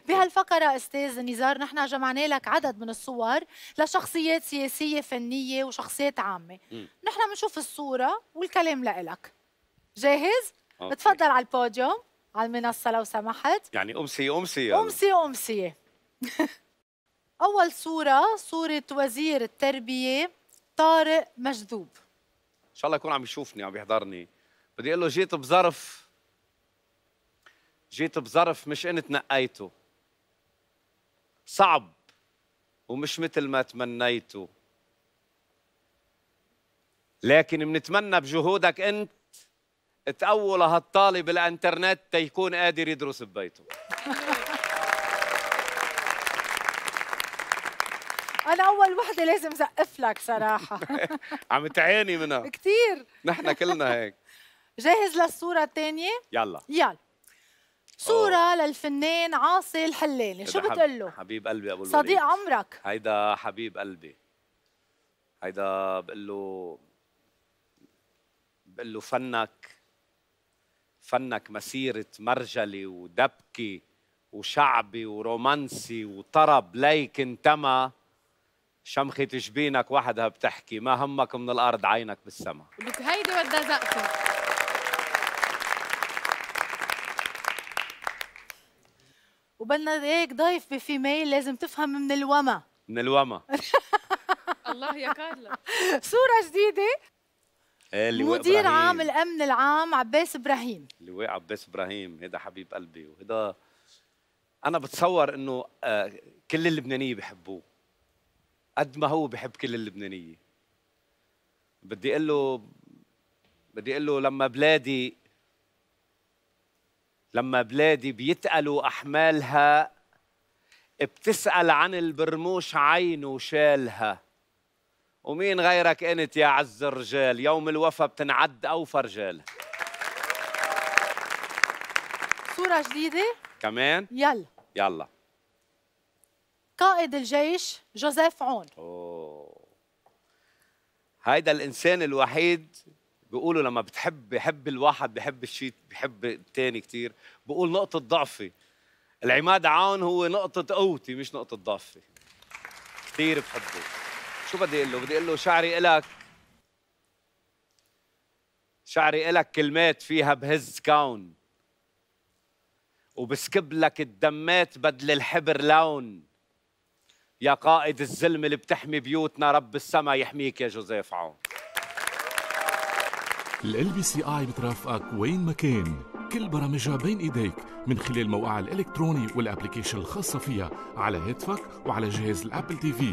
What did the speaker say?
بهالفقره استاذ نزار نحن جمعنا لك عدد من الصور لشخصيات سياسيه فنيه وشخصيات عامه م. نحن بنشوف الصوره والكلام لإلك جاهز أوكي. تفضل على البوديوم على المنصه لو سمحت يعني أمسية أمسية أمسية أمسية اول صوره صوره وزير التربيه طارق مجذوب ان شاء الله يكون عم يشوفني عم يحضرني بدي اقول له جيت بظرف جيت بظرف مش انا تنقيته صعب ومش مثل ما تمنيته لكن بنتمنى بجهودك انت تقوي لهالطالب الانترنت تيكون قادر يدرس ببيته انا اول وحده لازم زقف لك صراحه عم تعاني منها كثير نحن كلنا هيك جاهز للصوره الثانيه يلا يلا صوره أوه. للفنان عاصي الحلاني إيه شو بتقول له حبيب قلبي ابو الوليد صديق عمرك هيدا حبيب قلبي هيدا بقول له بقول له فنك فنك مسيرة مرجلي ودبكي وشعبي ورومانسي وطرب ليك انتما شمخة جبينك وحدها بتحكي ما همك من الأرض عينك بالسما لك هيدي ودها زقفة وبدنا هيك ضيف بفيميل لازم تفهم من الوما من الوما الله يا كارلا صورة جديدة إيه، مدير عام الامن العام عباس ابراهيم لواء عباس ابراهيم هذا حبيب قلبي وهذا انا بتصور انه آه، كل اللبنانيه بحبوه قد ما هو بحب كل اللبنانيه بدي اقول له بدي اقول له لما بلادي لما بلادي بيتقلوا أحمالها بتسأل عن البرموش عينه شالها ومين غيرك أنت يا عز الرجال يوم الوفا بتنعد أوفى رجال صورة جديدة كمان يلا يلا قائد الجيش جوزيف عون أوه. هيدا الإنسان الوحيد بيقولوا لما بتحب بحب الواحد بحب الشيء بحب الثاني كثير بقول نقطة ضعفي العماد عون هو نقطة قوتي مش نقطة ضعفي كثير بحبه شو بدي اقول له؟ بدي اقول له شعري إلك شعري إلك كلمات فيها بهز كون وبسكب لك الدمات بدل الحبر لون يا قائد الزلمة اللي بتحمي بيوتنا رب السما يحميك يا جوزيف عون ال بي سي اي بترافقك وين ما كان كل برامجها بين ايديك من خلال موقعها الالكتروني والابلكيشن الخاصه فيها على هاتفك وعلى جهاز الابل تي في